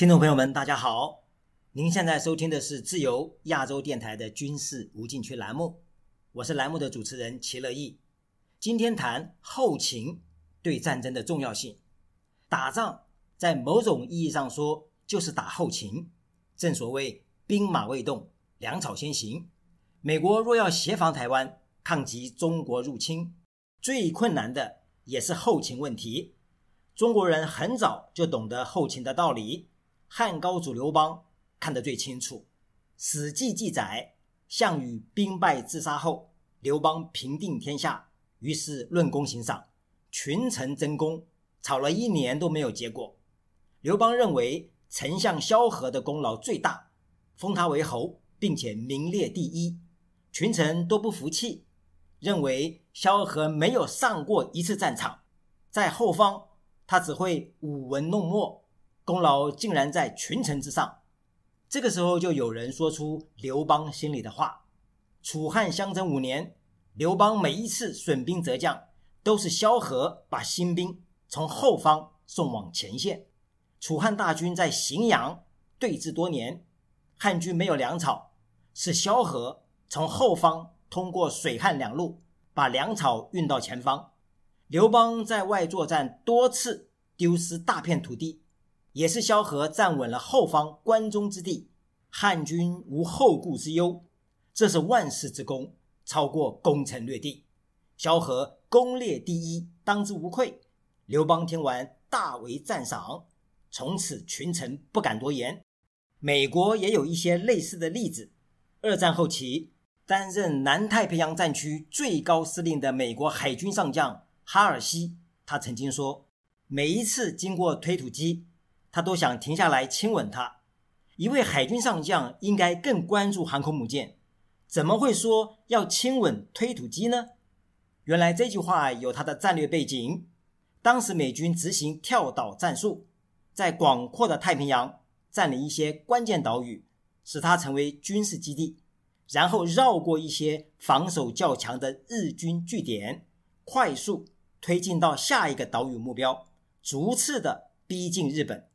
听众朋友们，大家好！您现在收听的是自由亚洲电台的军事无禁区栏目，我是栏目的主持人齐乐毅今天谈后勤对战争的重要性。打仗在某种意义上说就是打后勤，正所谓兵马未动，粮草先行。美国若要协防台湾，抗击中国入侵，最困难的也是后勤问题。中国人很早就懂得后勤的道理。汉高祖刘邦看得最清楚，《史记》记载，项羽兵败自杀后，刘邦平定天下，于是论功行赏，群臣争功，吵了一年都没有结果。刘邦认为丞相萧何的功劳最大，封他为侯，并且名列第一。群臣都不服气，认为萧何没有上过一次战场，在后方他只会舞文弄墨。功劳竟然在群臣之上，这个时候就有人说出刘邦心里的话：楚汉相争五年，刘邦每一次损兵折将，都是萧何把新兵从后方送往前线。楚汉大军在荥阳对峙多年，汉军没有粮草，是萧何从后方通过水旱两路把粮草运到前方。刘邦在外作战，多次丢失大片土地。也是萧何站稳了后方关中之地，汉军无后顾之忧，这是万世之功，超过攻城略地，萧何攻略第一，当之无愧。刘邦听完大为赞赏，从此群臣不敢多言。美国也有一些类似的例子。二战后期，担任南太平洋战区最高司令的美国海军上将哈尔西，他曾经说：“每一次经过推土机。”他都想停下来亲吻她。一位海军上将应该更关注航空母舰，怎么会说要亲吻推土机呢？原来这句话有它的战略背景。当时美军执行跳岛战术，在广阔的太平洋占领一些关键岛屿，使它成为军事基地，然后绕过一些防守较强的日军据点，快速推进到下一个岛屿目标，逐次的逼近日本。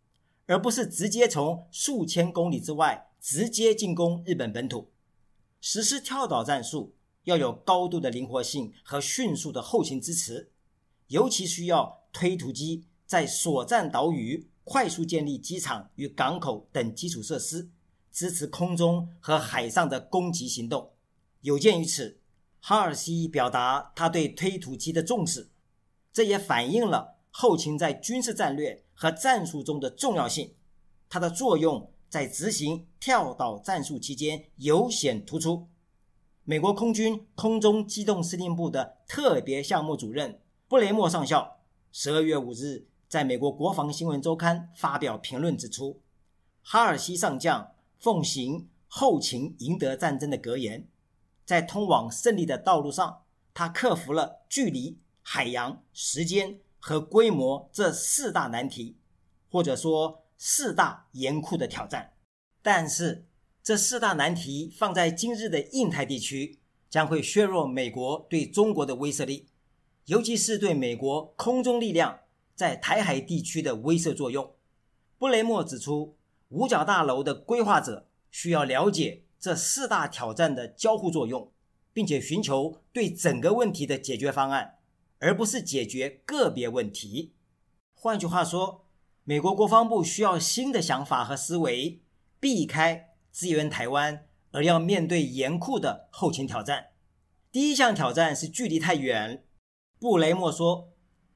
而不是直接从数千公里之外直接进攻日本本土，实施跳岛战术要有高度的灵活性和迅速的后勤支持，尤其需要推土机在所占岛屿快速建立机场与港口等基础设施，支持空中和海上的攻击行动。有鉴于此，哈尔西表达他对推土机的重视，这也反映了。后勤在军事战略和战术中的重要性，它的作用在执行跳岛战术期间尤显突出。美国空军空中机动司令部的特别项目主任布雷默上校，十二月五日在美国国防新闻周刊发表评论指出，哈尔西上将奉行“后勤赢得战争”的格言，在通往胜利的道路上，他克服了距离、海洋、时间。和规模这四大难题，或者说四大严酷的挑战。但是，这四大难题放在今日的印太地区，将会削弱美国对中国的威慑力，尤其是对美国空中力量在台海地区的威慑作用。布雷默指出，五角大楼的规划者需要了解这四大挑战的交互作用，并且寻求对整个问题的解决方案。而不是解决个别问题。换句话说，美国国防部需要新的想法和思维，避开支援台湾，而要面对严酷的后勤挑战。第一项挑战是距离太远。布雷默说：“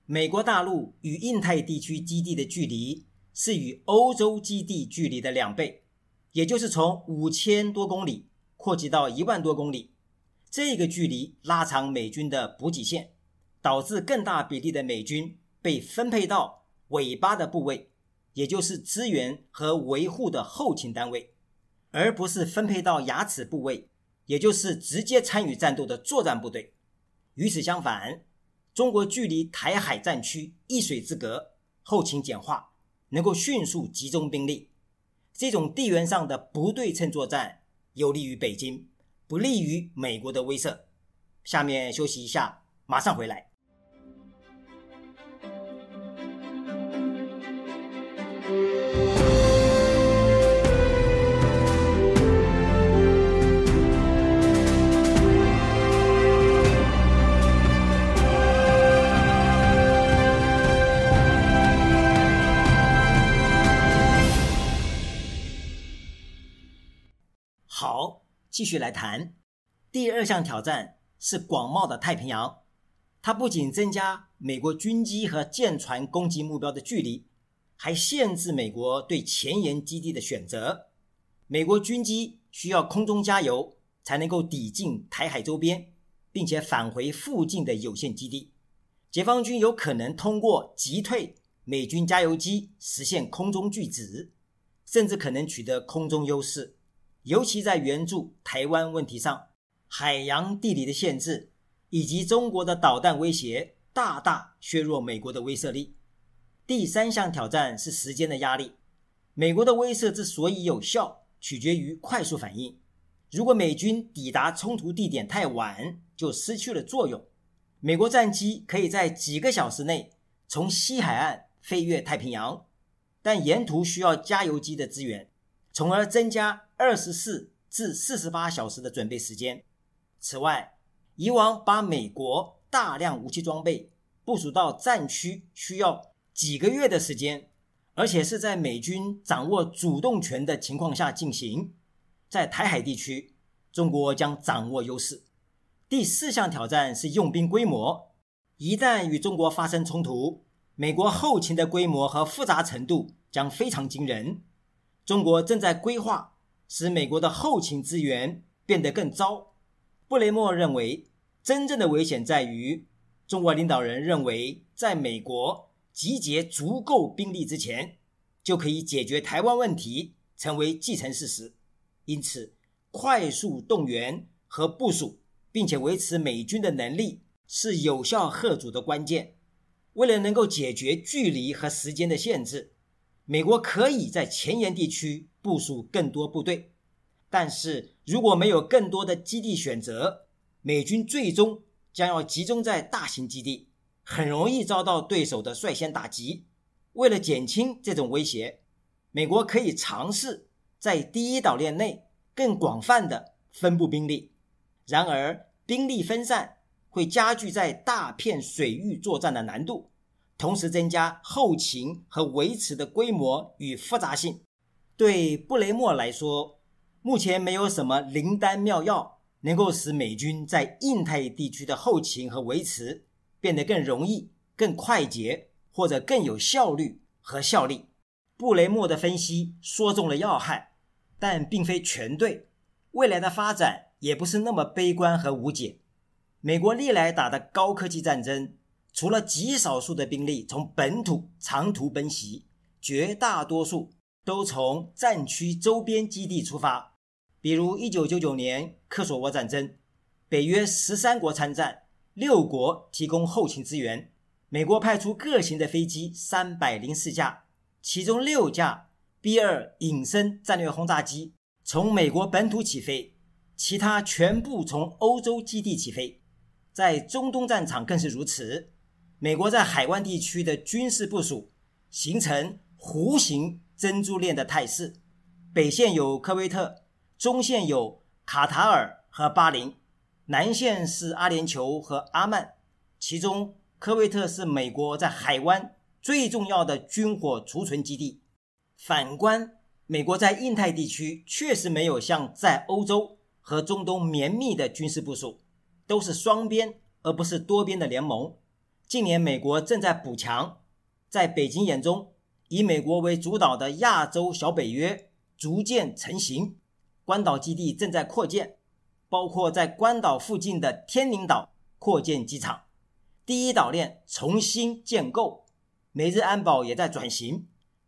美国大陆与印太地区基地的距离是与欧洲基地距离的两倍，也就是从五千多公里扩及到一万多公里。这个距离拉长美军的补给线。”导致更大比例的美军被分配到尾巴的部位，也就是支援和维护的后勤单位，而不是分配到牙齿部位，也就是直接参与战斗的作战部队。与此相反，中国距离台海战区一水之隔，后勤简化，能够迅速集中兵力。这种地缘上的不对称作战有利于北京，不利于美国的威慑。下面休息一下，马上回来。继续来谈，第二项挑战是广袤的太平洋，它不仅增加美国军机和舰船攻击目标的距离，还限制美国对前沿基地的选择。美国军机需要空中加油才能够抵近台海周边，并且返回附近的有限基地。解放军有可能通过击退美军加油机实现空中拒止，甚至可能取得空中优势。尤其在援助台湾问题上，海洋地理的限制以及中国的导弹威胁，大大削弱美国的威慑力。第三项挑战是时间的压力。美国的威慑之所以有效，取决于快速反应。如果美军抵达冲突地点太晚，就失去了作用。美国战机可以在几个小时内从西海岸飞越太平洋，但沿途需要加油机的支援，从而增加。二十四至四十八小时的准备时间。此外，以往把美国大量武器装备部署到战区需要几个月的时间，而且是在美军掌握主动权的情况下进行。在台海地区，中国将掌握优势。第四项挑战是用兵规模。一旦与中国发生冲突，美国后勤的规模和复杂程度将非常惊人。中国正在规划。使美国的后勤资源变得更糟。布雷默认为，真正的危险在于，中国领导人认为，在美国集结足够兵力之前，就可以解决台湾问题，成为既成事实。因此，快速动员和部署，并且维持美军的能力是有效贺阻的关键。为了能够解决距离和时间的限制。美国可以在前沿地区部署更多部队，但是如果没有更多的基地选择，美军最终将要集中在大型基地，很容易遭到对手的率先打击。为了减轻这种威胁，美国可以尝试在第一岛链内更广泛的分布兵力，然而兵力分散会加剧在大片水域作战的难度。同时增加后勤和维持的规模与复杂性，对布雷默来说，目前没有什么灵丹妙药能够使美军在印太地区的后勤和维持变得更容易、更快捷，或者更有效率和效力。布雷默的分析说中了要害，但并非全对。未来的发展也不是那么悲观和无解。美国历来打的高科技战争。除了极少数的兵力从本土长途奔袭，绝大多数都从战区周边基地出发。比如，一九九九年科索沃战争，北约十三国参战，六国提供后勤支援，美国派出各型的飞机三百零四架，其中六架 B 二隐身战略轰炸机从美国本土起飞，其他全部从欧洲基地起飞，在中东战场更是如此。美国在海湾地区的军事部署形成弧形珍珠链的态势，北线有科威特，中线有卡塔尔和巴林，南线是阿联酋和阿曼。其中，科威特是美国在海湾最重要的军火储存基地。反观美国在印太地区，确实没有像在欧洲和中东绵密的军事部署，都是双边而不是多边的联盟。近年，美国正在补强，在北京眼中，以美国为主导的亚洲小北约逐渐成型，关岛基地正在扩建，包括在关岛附近的天宁岛扩建机场，第一岛链重新建构，美日安保也在转型。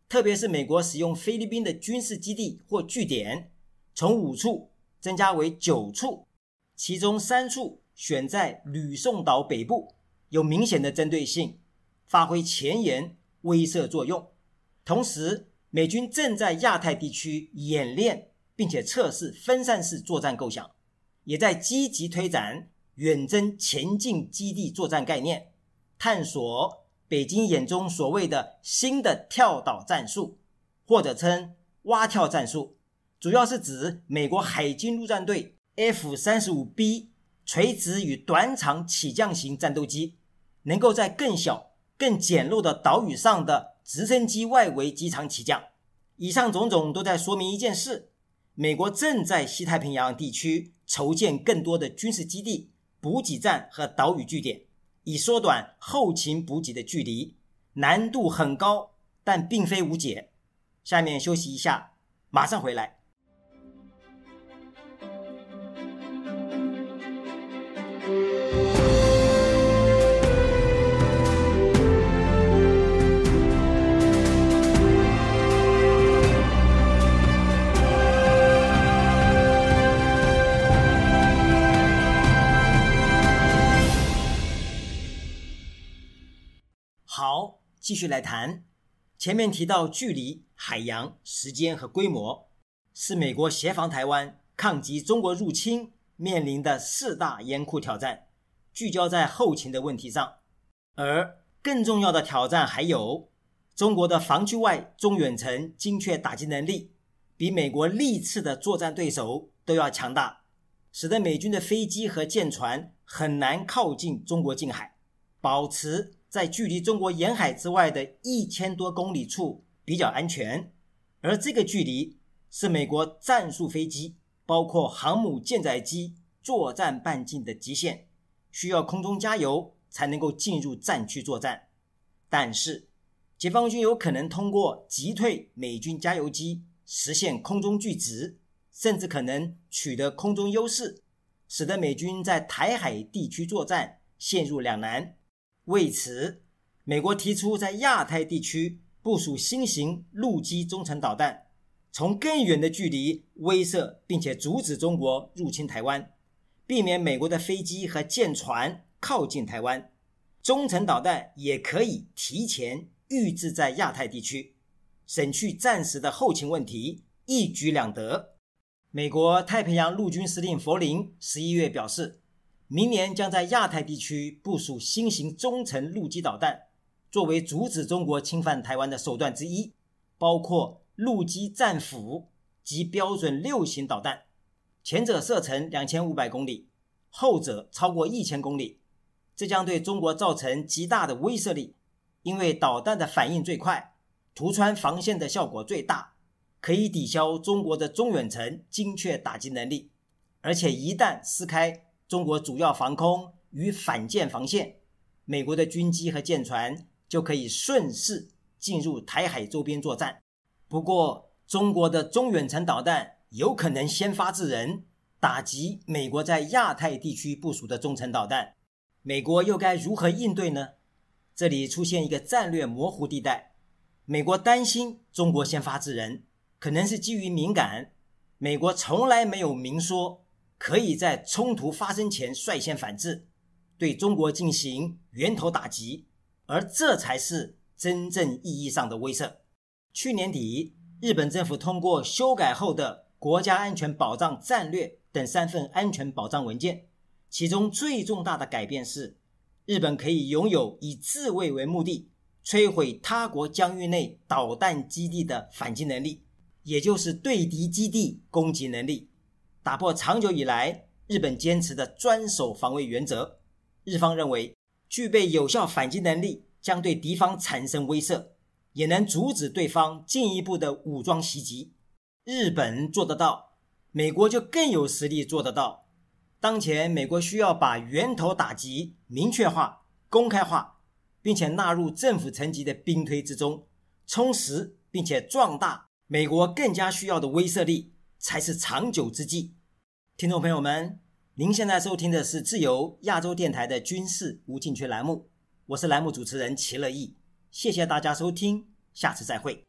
特别是美国使用菲律宾的军事基地或据点，从五处增加为九处，其中三处选在吕宋岛北部。有明显的针对性，发挥前沿威慑作用。同时，美军正在亚太地区演练并且测试分散式作战构想，也在积极推展远征前进基地作战概念，探索北京眼中所谓的新的跳岛战术，或者称蛙跳战术，主要是指美国海军陆战队 F 三十五 B 垂直与短场起降型战斗机。能够在更小、更简陋的岛屿上的直升机外围机场起降。以上种种都在说明一件事：美国正在西太平洋地区筹建更多的军事基地、补给站和岛屿据点，以缩短后勤补给的距离。难度很高，但并非无解。下面休息一下，马上回来。好，继续来谈。前面提到，距离、海洋、时间和规模是美国协防台湾、抗击中国入侵面临的四大严酷挑战，聚焦在后勤的问题上。而更重要的挑战还有，中国的防区外中远程精确打击能力比美国历次的作战对手都要强大，使得美军的飞机和舰船很难靠近中国近海，保持。在距离中国沿海之外的一千多公里处比较安全，而这个距离是美国战术飞机，包括航母舰载机作战半径的极限，需要空中加油才能够进入战区作战。但是，解放军有可能通过击退美军加油机，实现空中拒止，甚至可能取得空中优势，使得美军在台海地区作战陷入两难。为此，美国提出在亚太地区部署新型陆基中程导弹，从更远的距离威慑并且阻止中国入侵台湾，避免美国的飞机和舰船靠近台湾。中程导弹也可以提前预制在亚太地区，省去暂时的后勤问题，一举两得。美国太平洋陆军司令佛林十一月表示。明年将在亚太地区部署新型中程陆基导弹，作为阻止中国侵犯台湾的手段之一，包括陆基战斧及标准六型导弹，前者射程两千五百公里，后者超过一千公里。这将对中国造成极大的威慑力，因为导弹的反应最快，涂穿防线的效果最大，可以抵消中国的中远程精确打击能力，而且一旦撕开。中国主要防空与反舰防线，美国的军机和舰船就可以顺势进入台海周边作战。不过，中国的中远程导弹有可能先发制人，打击美国在亚太地区部署的中程导弹。美国又该如何应对呢？这里出现一个战略模糊地带。美国担心中国先发制人，可能是基于敏感，美国从来没有明说。可以在冲突发生前率先反制，对中国进行源头打击，而这才是真正意义上的威慑。去年底，日本政府通过修改后的《国家安全保障战略》等三份安全保障文件，其中最重大的改变是，日本可以拥有以自卫为目的摧毁他国疆域内导弹基地的反击能力，也就是对敌基地攻击能力。打破长久以来日本坚持的专守防卫原则，日方认为具备有效反击能力将对敌方产生威慑，也能阻止对方进一步的武装袭击。日本做得到，美国就更有实力做得到。当前，美国需要把源头打击明确化、公开化，并且纳入政府层级的兵推之中，充实并且壮大美国更加需要的威慑力。才是长久之计。听众朋友们，您现在收听的是自由亚洲电台的军事无禁区栏目，我是栏目主持人齐乐毅，谢谢大家收听，下次再会。